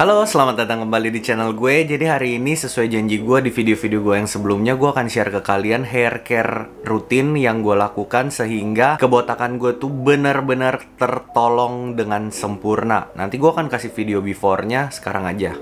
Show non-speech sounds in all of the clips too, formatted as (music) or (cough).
Halo, selamat datang kembali di channel gue. Jadi hari ini sesuai janji gue di video-video gue yang sebelumnya, gue akan share ke kalian hair care rutin yang gue lakukan sehingga kebotakan gue tuh benar-benar tertolong dengan sempurna. Nanti gue akan kasih video before-nya sekarang aja.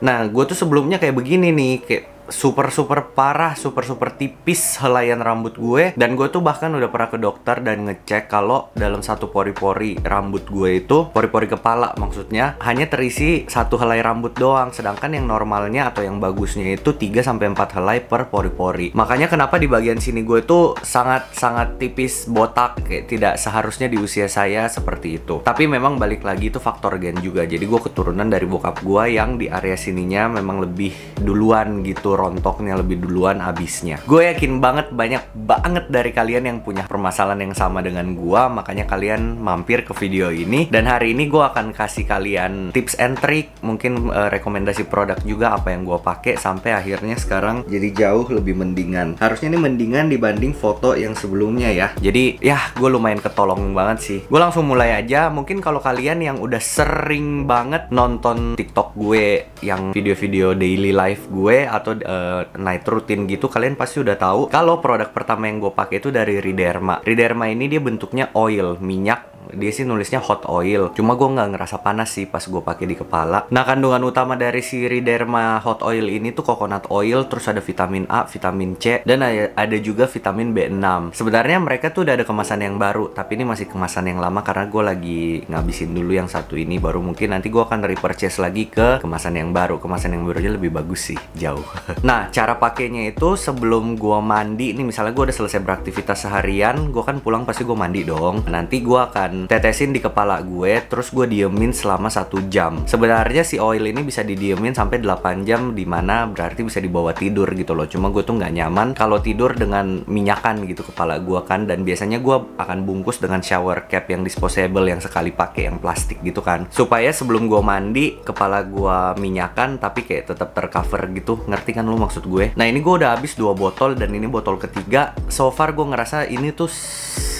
Nah, gue tuh sebelumnya kayak begini nih, kayak super super parah, super super tipis helaian rambut gue dan gue tuh bahkan udah pernah ke dokter dan ngecek kalau dalam satu pori-pori rambut gue itu pori-pori kepala maksudnya hanya terisi satu helai rambut doang sedangkan yang normalnya atau yang bagusnya itu 3 sampai 4 helai per pori-pori. Makanya kenapa di bagian sini gue tuh sangat sangat tipis botak kayak tidak seharusnya di usia saya seperti itu. Tapi memang balik lagi itu faktor gen juga. Jadi gue keturunan dari bokap gue yang di area sininya memang lebih duluan gitu rontoknya lebih duluan abisnya. Gue yakin banget banyak banget dari kalian yang punya permasalahan yang sama dengan gue, makanya kalian mampir ke video ini. Dan hari ini gue akan kasih kalian tips and trick, mungkin uh, rekomendasi produk juga apa yang gue pakai sampai akhirnya sekarang jadi jauh lebih mendingan. Harusnya ini mendingan dibanding foto yang sebelumnya ya. Jadi ya gue lumayan ketolong banget sih. Gue langsung mulai aja. Mungkin kalau kalian yang udah sering banget nonton TikTok gue yang video-video daily life gue atau uh, night routine gitu kalian pasti udah tahu kalau produk pertama yang gue pakai itu dari Riderma. Riderma ini dia bentuknya oil, minyak dia sih nulisnya hot oil cuma gue nggak ngerasa panas sih pas gue pakai di kepala nah kandungan utama dari si Riderma hot oil ini tuh coconut oil terus ada vitamin A vitamin C dan ada juga vitamin B6 sebenarnya mereka tuh udah ada kemasan yang baru tapi ini masih kemasan yang lama karena gue lagi ngabisin dulu yang satu ini baru mungkin nanti gue akan repurchase lagi ke kemasan yang baru kemasan yang barunya lebih bagus sih jauh (laughs) nah cara pakainya itu sebelum gue mandi ini misalnya gue udah selesai beraktivitas seharian gue kan pulang pasti gue mandi dong nanti gue akan tetesin di kepala gue terus gue diemin selama satu jam sebenarnya si oil ini bisa didiemin sampai 8 jam dimana berarti bisa dibawa tidur gitu loh cuma gue tuh nggak nyaman kalau tidur dengan minyakan gitu kepala gue kan dan biasanya gue akan bungkus dengan shower cap yang disposable yang sekali pakai yang plastik gitu kan supaya sebelum gue mandi kepala gue minyakan tapi kayak tetap tercover gitu ngerti kan lu maksud gue nah ini gue udah habis dua botol dan ini botol ketiga so far gue ngerasa ini tuh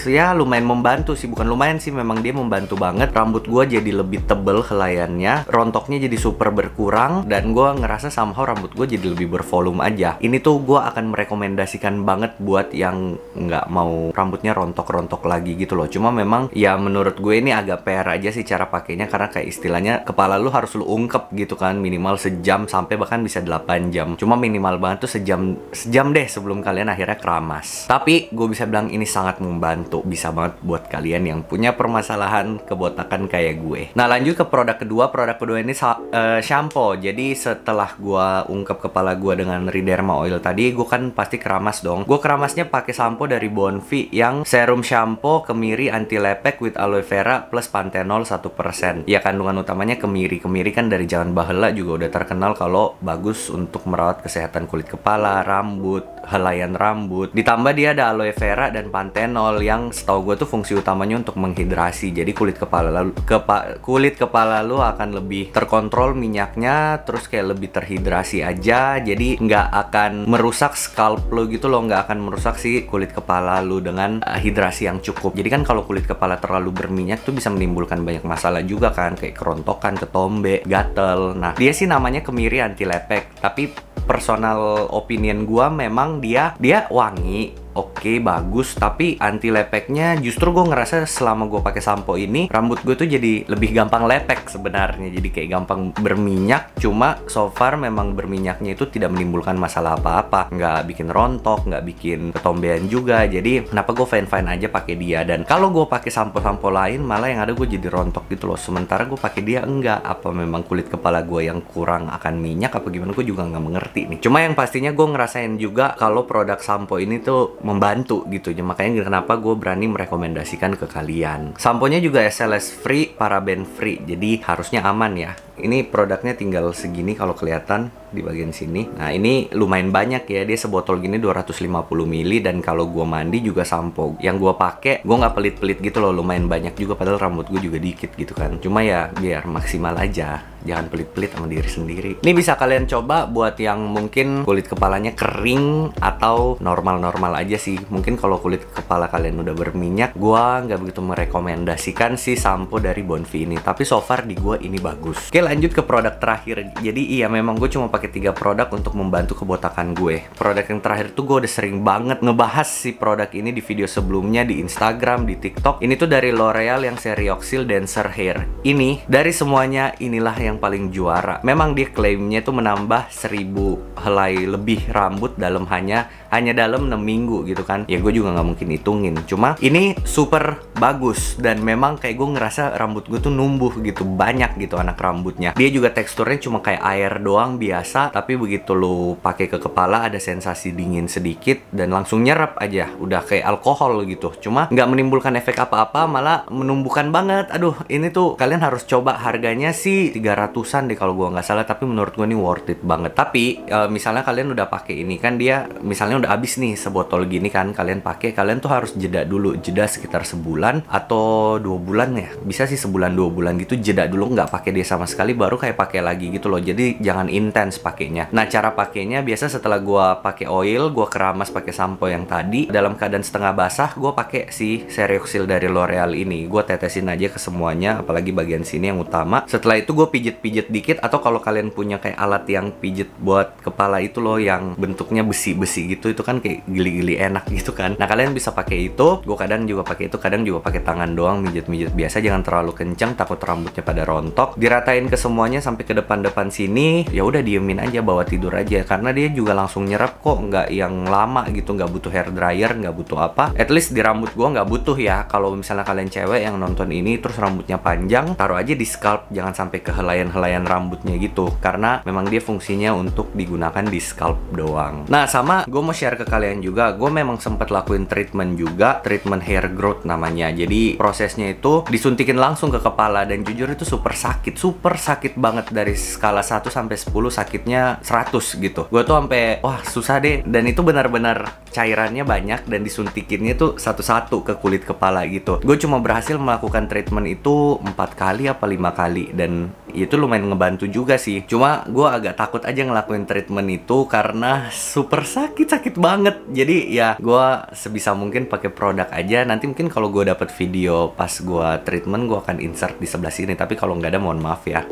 ya lumayan membantu sih bukan lumayan sih memang dia membantu banget rambut gue jadi lebih tebel kelayannya rontoknya jadi super berkurang dan gue ngerasa somehow rambut gue jadi lebih bervolume aja ini tuh gue akan merekomendasikan banget buat yang nggak mau rambutnya rontok-rontok lagi gitu loh cuma memang ya menurut gue ini agak PR aja sih cara pakainya karena kayak istilahnya kepala lu harus lu ungkep gitu kan minimal sejam sampai bahkan bisa 8 jam cuma minimal banget tuh sejam sejam deh sebelum kalian akhirnya keramas tapi gue bisa bilang ini sangat membantu untuk bisa banget buat kalian yang punya permasalahan kebotakan kayak gue. Nah lanjut ke produk kedua, produk kedua ini uh, shampoo. Jadi setelah gue ungkap kepala gue dengan Riderma Oil tadi, gue kan pasti keramas dong. Gue keramasnya pakai sampo dari Bonfi yang serum shampoo kemiri anti lepek with aloe vera plus pantenol 1%. Ya kandungan utamanya kemiri. Kemiri kan dari Jalan bahela juga udah terkenal kalau bagus untuk merawat kesehatan kulit kepala, rambut, helaian rambut. Ditambah dia ada aloe vera dan pantenol yang yang setahu gue tuh fungsi utamanya untuk menghidrasi. Jadi kulit kepala lalu kepa, kulit kepala lu akan lebih terkontrol minyaknya, terus kayak lebih terhidrasi aja. Jadi nggak akan merusak scalp lu gitu loh, nggak akan merusak si kulit kepala lu dengan uh, hidrasi yang cukup. Jadi kan kalau kulit kepala terlalu berminyak tuh bisa menimbulkan banyak masalah juga kan, kayak kerontokan, ketombe, gatel. Nah dia sih namanya kemiri anti lepek, tapi personal opinion gua memang dia dia wangi oke okay, bagus tapi anti lepeknya justru gue ngerasa selama gue pakai sampo ini rambut gue tuh jadi lebih gampang lepek sebenarnya jadi kayak gampang berminyak cuma so far memang berminyaknya itu tidak menimbulkan masalah apa-apa nggak bikin rontok nggak bikin ketombean juga jadi kenapa gue fine fine aja pakai dia dan kalau gue pakai sampo-sampo lain malah yang ada gue jadi rontok gitu loh sementara gue pakai dia enggak apa memang kulit kepala gue yang kurang akan minyak apa gimana gue juga nggak mengerti nih cuma yang pastinya gue ngerasain juga kalau produk sampo ini tuh membantu gitu makanya kenapa gue berani merekomendasikan ke kalian samponya juga SLS free paraben free jadi harusnya aman ya ini produknya tinggal segini kalau kelihatan di bagian sini. Nah, ini lumayan banyak ya. Dia sebotol gini 250 ml dan kalau gua mandi juga sampo. Yang gua pakai, gua nggak pelit-pelit gitu loh, lumayan banyak juga padahal rambut gua juga dikit gitu kan. Cuma ya biar maksimal aja. Jangan pelit-pelit sama diri sendiri. Ini bisa kalian coba buat yang mungkin kulit kepalanya kering atau normal-normal aja sih. Mungkin kalau kulit kepala kalian udah berminyak, gua nggak begitu merekomendasikan si sampo dari Bonfi ini. Tapi so far di gua ini bagus. Oke, lanjut ke produk terakhir. Jadi iya memang gue cuma pakai tiga produk untuk membantu kebotakan gue. Produk yang terakhir tuh gue udah sering banget ngebahas si produk ini di video sebelumnya di Instagram, di TikTok. Ini tuh dari L'Oreal yang seri Oxyl Denser Hair. Ini dari semuanya inilah yang paling juara. Memang dia klaimnya tuh menambah 1000 helai lebih rambut dalam hanya hanya dalam 6 minggu gitu kan ya gue juga nggak mungkin hitungin cuma ini super bagus dan memang kayak gue ngerasa rambut gue tuh numbuh gitu banyak gitu anak rambutnya dia juga teksturnya cuma kayak air doang biasa tapi begitu lo pakai ke kepala ada sensasi dingin sedikit dan langsung nyerap aja udah kayak alkohol gitu cuma nggak menimbulkan efek apa-apa malah menumbuhkan banget aduh ini tuh kalian harus coba harganya sih 300an deh kalau gue nggak salah tapi menurut gue ini worth it banget tapi e, misalnya kalian udah pakai ini kan dia misalnya udah habis nih sebotol gini kan kalian pakai kalian tuh harus jeda dulu jeda sekitar sebulan atau dua bulan ya bisa sih sebulan dua bulan gitu jeda dulu nggak pakai dia sama sekali baru kayak pakai lagi gitu loh jadi jangan intens pakainya nah cara pakainya biasa setelah gua pakai oil gua keramas pakai sampo yang tadi dalam keadaan setengah basah gua pakai si Serioxil dari L'Oreal ini gua tetesin aja ke semuanya apalagi bagian sini yang utama setelah itu gue pijit-pijit dikit atau kalau kalian punya kayak alat yang pijit buat kepala itu loh yang bentuknya besi-besi gitu itu itu kan kayak gili-gili enak (laughs) gitu kan nah kalian bisa pakai itu gue kadang juga pakai itu kadang juga pakai tangan doang mijit-mijit biasa jangan terlalu kencang takut rambutnya pada rontok diratain ke semuanya sampai ke depan-depan sini ya udah diemin aja bawa tidur aja karena dia juga langsung nyerap kok nggak yang lama gitu nggak butuh hair dryer nggak butuh apa at least di rambut gue nggak butuh ya kalau misalnya kalian cewek yang nonton ini terus rambutnya panjang taruh aja di scalp jangan sampai ke helaian-helaian rambutnya gitu karena memang dia fungsinya untuk digunakan di scalp doang nah sama gue mau share ke kalian juga, gue memang sempat lakuin treatment juga, treatment hair growth namanya. Jadi prosesnya itu disuntikin langsung ke kepala dan jujur itu super sakit, super sakit banget dari skala 1 sampai 10 sakitnya 100 gitu. Gue tuh sampai wah susah deh dan itu benar-benar cairannya banyak dan disuntikinnya tuh satu-satu ke kulit kepala gitu. Gue cuma berhasil melakukan treatment itu empat kali apa lima kali dan itu lumayan ngebantu juga sih. Cuma gue agak takut aja ngelakuin treatment itu karena super sakit sakit sakit banget jadi ya gue sebisa mungkin pakai produk aja nanti mungkin kalau gue dapet video pas gue treatment gue akan insert di sebelah sini tapi kalau nggak ada mohon maaf ya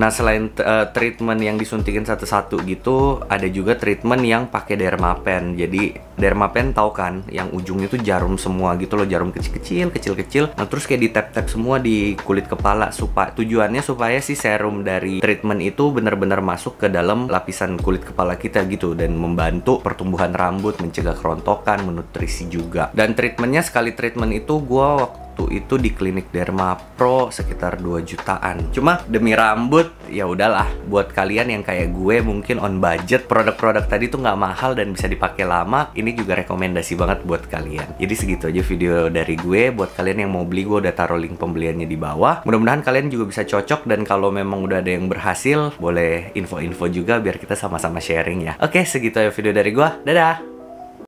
Nah selain uh, treatment yang disuntikin satu-satu gitu, ada juga treatment yang pakai dermapen. Jadi dermapen tau kan, yang ujungnya tuh jarum semua gitu loh, jarum kecil-kecil, kecil-kecil. Nah terus kayak di tap semua di kulit kepala supaya tujuannya supaya si serum dari treatment itu benar-benar masuk ke dalam lapisan kulit kepala kita gitu dan membantu pertumbuhan rambut, mencegah kerontokan, menutrisi juga. Dan treatmentnya sekali treatment itu gue waktu waktu itu di klinik Derma Pro sekitar 2 jutaan. Cuma demi rambut ya udahlah buat kalian yang kayak gue mungkin on budget produk-produk tadi tuh nggak mahal dan bisa dipakai lama ini juga rekomendasi banget buat kalian. Jadi segitu aja video dari gue buat kalian yang mau beli gue udah taruh link pembeliannya di bawah. Mudah-mudahan kalian juga bisa cocok dan kalau memang udah ada yang berhasil boleh info-info juga biar kita sama-sama sharing ya. Oke segitu aja video dari gue. Dadah!